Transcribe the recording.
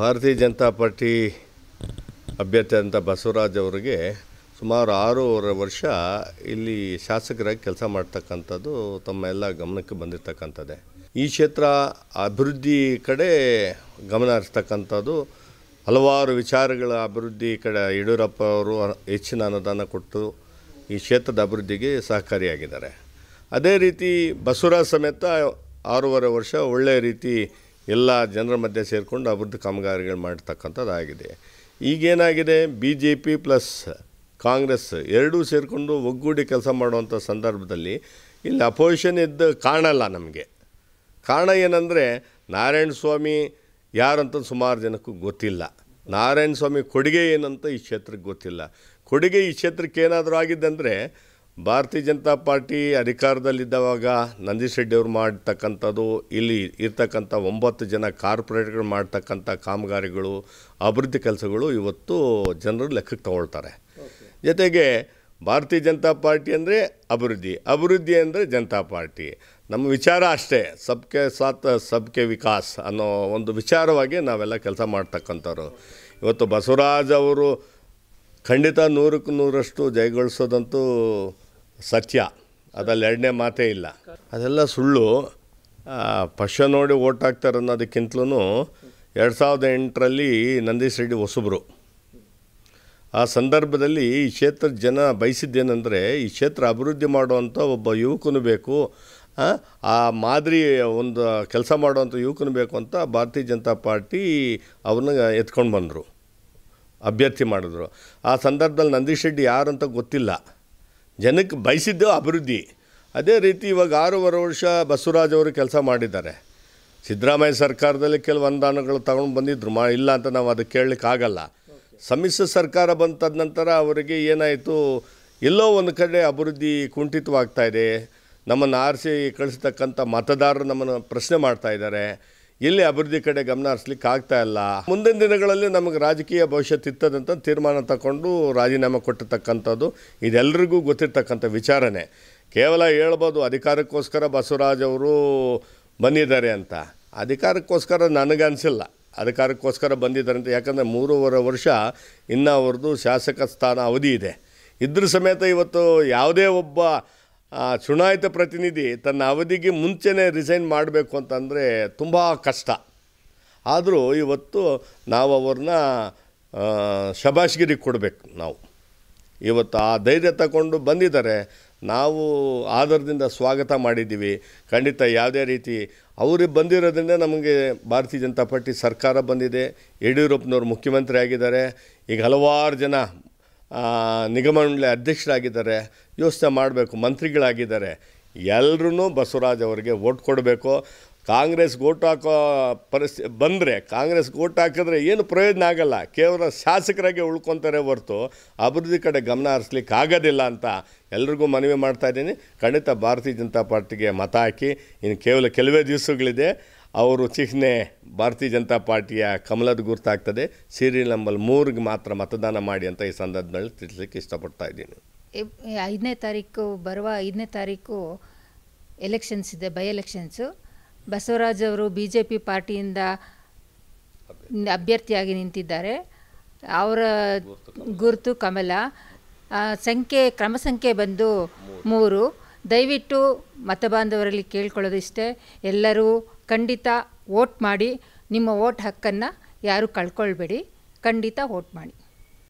ಭಾರತೀಯ ಜನತಾ ಪಾರ್ಟಿ ಅಭ್ಯರ್ಥಿ ಅಂತ ಬಸವರಾಜ್ ಅವರಿಗೆ ಸುಮಾರು ಆರೂವರೆ ವರ್ಷ ಇಲ್ಲಿ ಶಾಸಕರಾಗಿ ಕೆಲಸ ಮಾಡ್ತಕ್ಕಂಥದ್ದು ತಮ್ಮ ಎಲ್ಲ ಗಮನಕ್ಕೆ ಬಂದಿರತಕ್ಕಂಥದ್ದೇ ಈ ಕ್ಷೇತ್ರ ಅಭಿವೃದ್ಧಿ ಕಡೆ ಗಮನ ಹರಿಸ್ತಕ್ಕಂಥದ್ದು ಹಲವಾರು ವಿಚಾರಗಳ ಅಭಿವೃದ್ಧಿ ಕಡೆ ಯಡಿಯೂರಪ್ಪ ಅವರು ಹೆಚ್ಚಿನ ಅನುದಾನ ಕೊಟ್ಟು ಈ ಕ್ಷೇತ್ರದ ಅಭಿವೃದ್ಧಿಗೆ ಸಹಕಾರಿಯಾಗಿದ್ದಾರೆ ಅದೇ ರೀತಿ ಬಸವರಾಜ್ ಸಮೇತ ಆರೂವರೆ ವರ್ಷ ಒಳ್ಳೆಯ ರೀತಿ ಎಲ್ಲ ಜನರ ಮಧ್ಯೆ ಸೇರಿಕೊಂಡು ಅಭಿವೃದ್ಧಿ ಕಾಮಗಾರಿಗಳು ಮಾಡ್ತಕ್ಕಂಥದ್ದಾಗಿದೆ ಈಗೇನಾಗಿದೆ B J P plus Congress ಎರಡೂ ಸೇರಿಕೊಂಡು ಒಗ್ಗೂಡಿ ಕೆಲಸ ಮಾಡುವಂಥ ಸಂದರ್ಭದಲ್ಲಿ ಇಲ್ಲಿ ಅಪೋಸಿಷನ್ ಇದ್ದು ಕಾಣಲ್ಲ ನಮಗೆ ಕಾರಣ ಏನಂದರೆ ನಾರಾಯಣ ಸ್ವಾಮಿ ಯಾರಂತ ಸುಮಾರು ಜನಕ್ಕೂ ಗೊತ್ತಿಲ್ಲ ನಾರಾಯಣ ಸ್ವಾಮಿ ಕೊಡುಗೆ ಏನಂತ ಈ ಕ್ಷೇತ್ರಕ್ಕೆ ಗೊತ್ತಿಲ್ಲ ಕೊಡುಗೆ ಈ ಕ್ಷೇತ್ರಕ್ಕೆ ಏನಾದರೂ ಆಗಿದ್ದಂದರೆ ಭಾರತೀಯ ಜನತಾ ಪಾರ್ಟಿ ಅಧಿಕಾರದಲ್ಲಿದ್ದವಾಗ ನಂದೀಶ್ ರೆಡ್ಡಿ ಅವರು ಮಾಡ್ತಕ್ಕಂಥದ್ದು ಇಲ್ಲಿ ಇರ್ತಕ್ಕಂಥ ಒಂಬತ್ತು ಜನ ಕಾರ್ಪೊರೇಟ್ಗಳು ಮಾಡ್ತಕ್ಕಂಥ ಕಾಮಗಾರಿಗಳು ಅಭಿವೃದ್ಧಿ ಕೆಲಸಗಳು ಇವತ್ತು ಜನರು ಲೆಕ್ಕಕ್ಕೆ ತಗೊಳ್ತಾರೆ ಜೊತೆಗೆ ಭಾರತೀಯ ಜನತಾ ಪಾರ್ಟಿ ಅಂದರೆ ಅಭಿವೃದ್ಧಿ ಅಭಿವೃದ್ಧಿ ಅಂದರೆ ಜನತಾ ಪಾರ್ಟಿ ನಮ್ಮ ವಿಚಾರ ಅಷ್ಟೇ ಸಬ್ಕೆ ಸಾತ್ ಸಬ್ಕೆ ವಿಕಾಸ್ ಅನ್ನೋ ಒಂದು ವಿಚಾರವಾಗಿ ನಾವೆಲ್ಲ ಕೆಲಸ ಮಾಡ್ತಕ್ಕಂಥವ್ರು ಇವತ್ತು ಬಸವರಾಜ್ ಅವರು ಖಂಡಿತ ನೂರಕ್ಕೆ ನೂರಷ್ಟು ಜಯಗೊಳಿಸೋದಂತೂ ಸತ್ಯ ಅದರಲ್ಲಿ ಎರಡನೇ ಮಾತೇ ಇಲ್ಲ ಅದೆಲ್ಲ ಸುಳ್ಳು ಪಕ್ಷ ನೋಡಿ ಓಟ್ ಹಾಕ್ತಾರೆ ಅನ್ನೋದಕ್ಕಿಂತಲೂ ಎರಡು ಸಾವಿರದ ಎಂಟರಲ್ಲಿ ನಂದೀಶ್ ರೆಡ್ಡಿ ಹೊಸಬ್ರು ಆ ಸಂದರ್ಭದಲ್ಲಿ ಈ ಕ್ಷೇತ್ರದ ಜನ ಬಯಸಿದ್ದೇನೆಂದರೆ ಈ ಕ್ಷೇತ್ರ ಅಭಿವೃದ್ಧಿ ಮಾಡುವಂಥ ಒಬ್ಬ ಯುವಕನು ಬೇಕು ಆ ಮಾದರಿ ಒಂದು ಕೆಲಸ ಮಾಡುವಂಥ ಯುವಕನು ಬೇಕು ಅಂತ ಭಾರತೀಯ ಜನತಾ ಪಾರ್ಟಿ ಅವ್ರನ್ನ ಎತ್ಕೊಂಡು ಬಂದರು ಅಭ್ಯರ್ಥಿ ಮಾಡಿದ್ರು ಆ ಸಂದರ್ಭದಲ್ಲಿ ನಂದೀಶ್ ರೆಡ್ಡಿ ಯಾರು ಅಂತ ಗೊತ್ತಿಲ್ಲ ಜನಕ್ಕೆ ಬಯಸಿದ್ದು ಅಭಿವೃದ್ಧಿ ಅದೇ ರೀತಿ ಇವಾಗ ಆರೂವರೆ ವರ್ಷ ಬಸವರಾಜ್ ಅವರು ಕೆಲಸ ಮಾಡಿದ್ದಾರೆ ಸಿದ್ದರಾಮಯ್ಯ ಸರ್ಕಾರದಲ್ಲಿ ಕೆಲವು ಅನುದಾನಗಳು ತಗೊಂಡು ಬಂದಿದ್ದರು ಮಾ ಇಲ್ಲ ಅಂತ ನಾವು ಅದಕ್ಕೆ ಕೇಳಲಿಕ್ಕಾಗಲ್ಲ ಸಮ್ಮಿಶ್ರ ಸರ್ಕಾರ ಬಂದ ನಂತರ ಅವರಿಗೆ ಏನಾಯಿತು ಎಲ್ಲೋ ಒಂದು ಕಡೆ ಅಭಿವೃದ್ಧಿ ಕುಂಠಿತವಾಗ್ತಾಯಿದೆ ಇದೆ ನಮ್ಮನ್ನು ಆರಿಸಿ ಕಳಿಸ್ತಕ್ಕಂಥ ಮತದಾರರು ನಮ್ಮನ್ನು ಪ್ರಶ್ನೆ ಮಾಡ್ತಾ ಇದ್ದಾರೆ ಇಲ್ಲಿ ಅಭಿವೃದ್ಧಿ ಕಡೆ ಗಮನ ಹರಿಸ್ಲಿಕ್ಕೆ ಆಗ್ತಾ ಇಲ್ಲ ಮುಂದಿನ ದಿನಗಳಲ್ಲಿ ನಮಗೆ ರಾಜಕೀಯ ಭವಿಷ್ಯ ಇತ್ತದಂತ ತೀರ್ಮಾನ ತಗೊಂಡು ರಾಜೀನಾಮೆ ಕೊಟ್ಟಿರ್ತಕ್ಕಂಥದ್ದು ಇದೆಲ್ಲರಿಗೂ ಗೊತ್ತಿರ್ತಕ್ಕಂಥ ವಿಚಾರನೆ ಕೇವಲ ಹೇಳ್ಬೋದು ಅಧಿಕಾರಕ್ಕೋಸ್ಕರ ಬಸವರಾಜ್ ಅವರು ಬಂದಿದ್ದಾರೆ ಅಂತ ಅಧಿಕಾರಕ್ಕೋಸ್ಕರ ನನಗನ್ಸಿಲ್ಲ ಅಧಿಕಾರಕ್ಕೋಸ್ಕರ ಬಂದಿದ್ದಾರೆ ಅಂತ ಯಾಕಂದರೆ ಮೂರುವರೆ ವರ್ಷ ಇನ್ನೂ ಅವ್ರದ್ದು ಶಾಸಕ ಸ್ಥಾನ ಅವಧಿ ಇದೆ ಇದ್ರ ಸಮೇತ ಇವತ್ತು ಯಾವುದೇ ಒಬ್ಬ ಆ ಚುನಾಯಿತ ಪ್ರತಿನಿಧಿ ತನ್ನ ಅವಧಿಗೆ ಮುಂಚೆನೇ ರಿಸೈನ್ ಮಾಡಬೇಕು ಅಂತಂದರೆ ತುಂಬ ಕಷ್ಟ ಆದರೂ ಇವತ್ತು ನಾವು ಅವ್ರನ್ನ ಶಬಾಷ್ಗಿರಿ ಕೊಡಬೇಕು ನಾವು ಇವತ್ತು ಆ ಧೈರ್ಯ ತಗೊಂಡು ಬಂದಿದ್ದಾರೆ ನಾವು ಆಧಾರದಿಂದ ಸ್ವಾಗತ ಮಾಡಿದ್ದೀವಿ ಖಂಡಿತ ಯಾವುದೇ ರೀತಿ ಅವರು ಬಂದಿರೋದ್ರಿಂದ ನಮಗೆ ಭಾರತೀಯ ಜನತಾ ಪಾರ್ಟಿ ಸರ್ಕಾರ ಬಂದಿದೆ ಯಡಿಯೂರಪ್ಪನವ್ರು ಮುಖ್ಯಮಂತ್ರಿ ಆಗಿದ್ದಾರೆ ಈಗ ಹಲವಾರು ಜನ ನಿಗಮಮಂಡಳಿ ಅಧ್ಯಕ್ಷರಾಗಿದ್ದಾರೆ ಯೋಚನೆ ಮಾಡಬೇಕು ಮಂತ್ರಿಗಳಾಗಿದ್ದಾರೆ ಎಲ್ಲರೂ ಬಸವರಾಜ್ ಅವರಿಗೆ ಓಟ್ ಕೊಡಬೇಕು ಕಾಂಗ್ರೆಸ್ ಓಟ್ ಹಾಕೋ ಪರಿಸ್ಥಿತಿ ಬಂದರೆ ಕಾಂಗ್ರೆಸ್ ಓಟ್ ಹಾಕಿದ್ರೆ ಏನು ಪ್ರಯೋಜನ ಆಗಲ್ಲ ಕೇವಲ ಶಾಸಕರಾಗಿ ಉಳ್ಕೊತಾರೆ ಹೊರತು ಅಭಿವೃದ್ಧಿ ಕಡೆ ಗಮನ ಹರಿಸ್ಲಿಕ್ಕೆ ಆಗೋದಿಲ್ಲ ಅಂತ ಎಲ್ರಿಗೂ ಮನವಿ ಮಾಡ್ತಾ ಇದ್ದೀನಿ ಖಂಡಿತ ಭಾರತೀಯ ಜನತಾ ಪಾರ್ಟಿಗೆ ಮತ ಹಾಕಿ ಇನ್ನು ಕೇವಲ ಕೆಲವೇ ದಿವಸಗಳಿದೆ ಅವರು ಚಿಹ್ನೆ ಭಾರತೀಯ ಜನತಾ ಪಾರ್ಟಿಯ ಕಮಲದ ಗುರುತಾಗ್ತದೆ ಸೀರಿಯಲ್ ನಂಬರ್ ಮೂರಿಗೆ ಮಾತ್ರ ಮತದಾನ ಮಾಡಿ ಅಂತ ಈ ಸಂದರ್ಭದಲ್ಲಿ ತಿಳಿಸ್ಲಿಕ್ಕೆ ಇಷ್ಟಪಡ್ತಾ ಇದ್ದೀನಿ ಐದನೇ ತಾರೀಕು ಬರುವ ಐದನೇ ತಾರೀಕು ಎಲೆಕ್ಷನ್ಸ್ ಇದೆ ಬೈ ಎಲೆಕ್ಷನ್ಸು ಬಸವರಾಜ್ ಅವರು ಬಿ ಜೆ ಪಿ ಪಾರ್ಟಿಯಿಂದ ಅಭ್ಯರ್ಥಿಯಾಗಿ ನಿಂತಿದ್ದಾರೆ ಅವರ ಗುರುತು ಕಮಲ ಸಂಖ್ಯೆ ಕ್ರಮ ಸಂಖ್ಯೆ ಬಂದು ಮೂರು ದಯವಿಟ್ಟು ಮತ ಬಾಂಧವರಲ್ಲಿ ಕೇಳ್ಕೊಳ್ಳೋದು ಎಲ್ಲರೂ ಖಂಡಿತ ವೋಟ್ ಮಾಡಿ ನಿಮ್ಮ ವೋಟ್ ಹಕ್ಕನ್ನು ಯಾರೂ ಕಳ್ಕೊಳ್ಬೇಡಿ ಖಂಡಿತ ವೋಟ್ ಮಾಡಿ